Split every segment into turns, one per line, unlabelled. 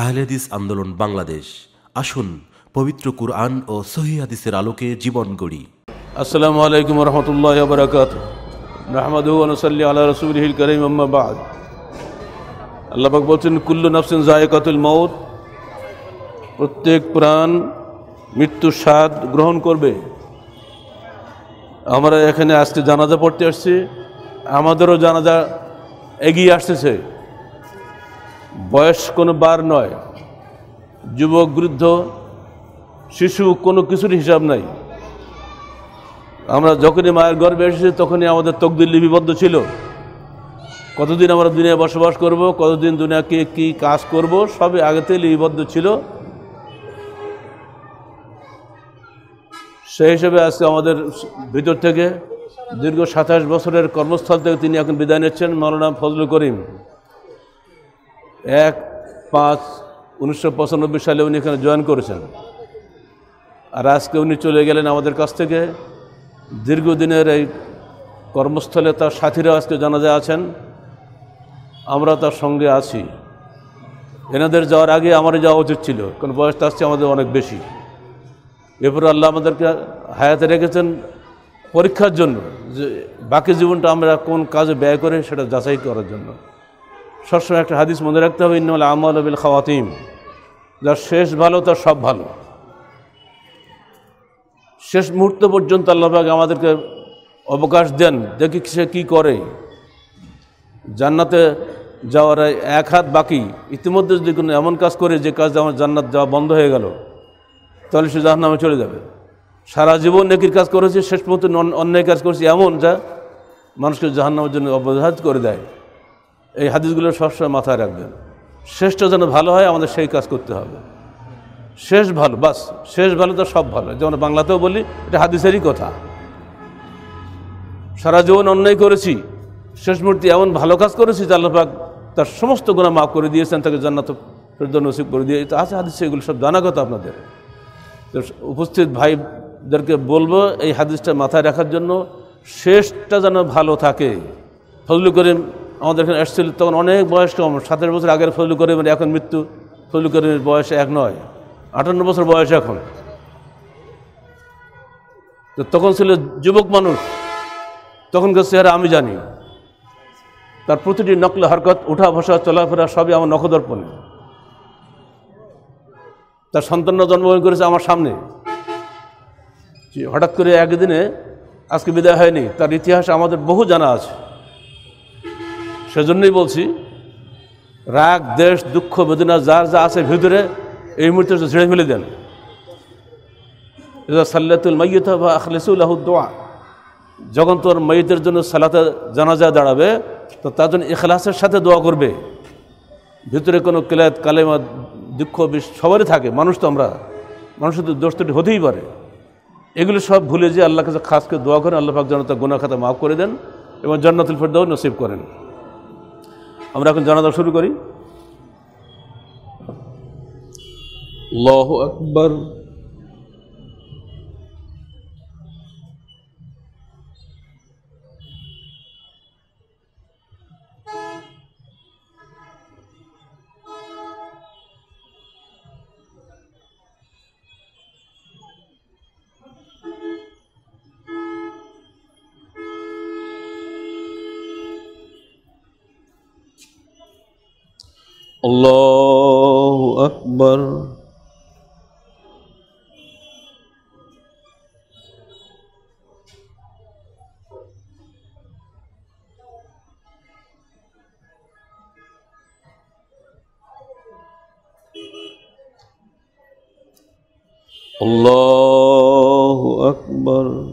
আহলেদিস আন্দোলন বাংলাদেশ আসুন পবিত্র কুরআন ও সহি হাদিসের আলোকে জীবন গড়ি আসসালামু আলাইকুম রহমতুল্লাহ বরাকাত রাহমাদুসাল্লি আল্লাহ রসুলহিল করিম আম্মাবাদ আল্লাহাক বলছেন কুল্লু নফসিন জায়কাতুল মৌত প্রত্যেক প্রাণ মৃত্যুর স্বাদ গ্রহণ করবে আমরা এখানে আজকে জানাজা পড়তে আসছি আমাদেরও জানাজা এগিয়ে আসতেছে বয়স কোনো বার নয় যুবক বৃদ্ধ শিশু কোনো কিছুর হিসাব নাই আমরা যখনই মায়ের গর্বে এসেছি তখনই আমাদের তকদির লিপিবদ্ধ ছিল কতদিন আমরা দুনিয়ায় বসবাস করব কতদিন দুনিয়াকে কি কাজ করব সবই আগেতে লিপিবদ্ধ ছিল সেই হিসেবে আজকে আমাদের ভিতর থেকে দীর্ঘ সাতাশ বছরের কর্মস্থল থেকে তিনি এখন বিদায় নিচ্ছেন মৌলানা ফজলুল করিম এক পাঁচ উনিশশো সালে উনি এখানে জয়েন করেছেন আর আজকে উনি চলে গেলেন আমাদের কাছ থেকে দীর্ঘদিনের এই কর্মস্থলে তার সাথীরা আজকে জানাজা আছেন আমরা তার সঙ্গে আছি এনাদের যাওয়ার আগে আমারই যাওয়া উচিত ছিল কারণ বয়সটা আসছে আমাদের অনেক বেশি এরপরে আল্লাহ আমাদেরকে হায়াতে রেখেছেন পরীক্ষার জন্য যে বাকি জীবনটা আমরা কোন কাজে ব্যয় করে সেটা যাচাই করার জন্য সবসময় একটা হাদিস মনে রাখতে হবে ইন্নল আমল বিল খাওয়াতিম যার শেষ ভালো তার সব ভালো শেষ মুহূর্ত পর্যন্ত আল্লাহবাগ আমাদেরকে অবকাশ দেন দেখি সে কী করে জান্নাতে যাওয়ার এক হাত বাকি ইতিমধ্যে যদি কোনো এমন কাজ করে যে কাজ আমার জান্নাত যাওয়া বন্ধ হয়ে গেল তাহলে সে জাহান্নামে চলে যাবে সারা জীবন নেকির কাজ করেছে শেষ মুহূর্তে অন্যায় কাজ করেছে এমন যা মানুষকে জাহান্নামের জন্য অবধাজ করে দেয় এই হাদিসগুলো সবসময় মাথায় রাখবেন শেষটা যেন ভালো হয় আমাদের সেই কাজ করতে হবে শেষ ভালো বাস শেষ ভালো তো সব ভালো যেমন বাংলাতেও বলি এটা হাদিসেরই কথা সারা জীবন অন্যায় করেছি শেষ মূর্তি এমন ভালো কাজ করেছি যে আল্লাহাক তার সমস্ত গুণা মাফ করে দিয়েছেন তাকে জান্নাত নসিব করে দিয়ে আছে হাদিস এগুলো সব জানা কথা আপনাদের উপস্থিত ভাইদেরকে বলবো এই হাদিসটা মাথায় রাখার জন্য শেষটা যেন ভালো থাকে ফজলু করিম আমাদের এখানে এসেছিল তখন অনেক বয়স কম সাতের বছর আগের ফজলু করিমের এখন মৃত্যু ফজলু করিমের বয়স এক নয় আটান্ন বছর বয়স এখন তো তখন ছিল যুবক মানুষ তখনকার চেহারা আমি জানি তার প্রতিটি নকল হরকত উঠা বসা চলাফেরা সবই আমার নখদর্পণে তার সন্তান জন্মগ্রহণ করেছে আমার সামনে হঠাৎ করে একদিনে আজকে বিদায় হয়নি তার ইতিহাস আমাদের বহু জানা আছে সেজন্যই বলছি রাগ দেশ দুঃখ বেদনা যার যা আছে ভিতরে এই মুহূর্তে ঝেড়ে ফেলে দেন সাল্লাতুল মাইয়ত বা আখলেসুল দোয়া যখন তোর মাইতের জন্য সালাতে জানাজা দাঁড়াবে তো তার জন্য এখলাসের সাথে দোয়া করবে ভিতরে কোনো কেলাত কালেমা দুঃখ বিশ সবারই থাকে মানুষ তো আমরা মানুষের তো দোষ ত্রুটি হতেই পারে এগুলো সব ভুলে যে আল্লাহ কাছে খাসকে করে দোয়া করেন আল্লাহ পাক জনতা গুনা খাতা মাফ করে দেন এবং জন্নাতুল ফেরদাও নসিব করেন আমরা এখন জানাজা শুরু করি আকবর الله أكبر الله أكبر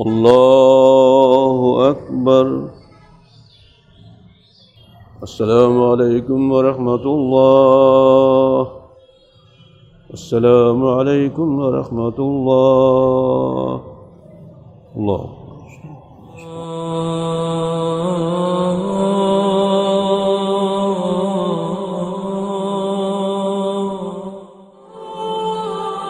الله أكبر السلام عليكم ورحمة الله السلام عليكم ورحمة الله الله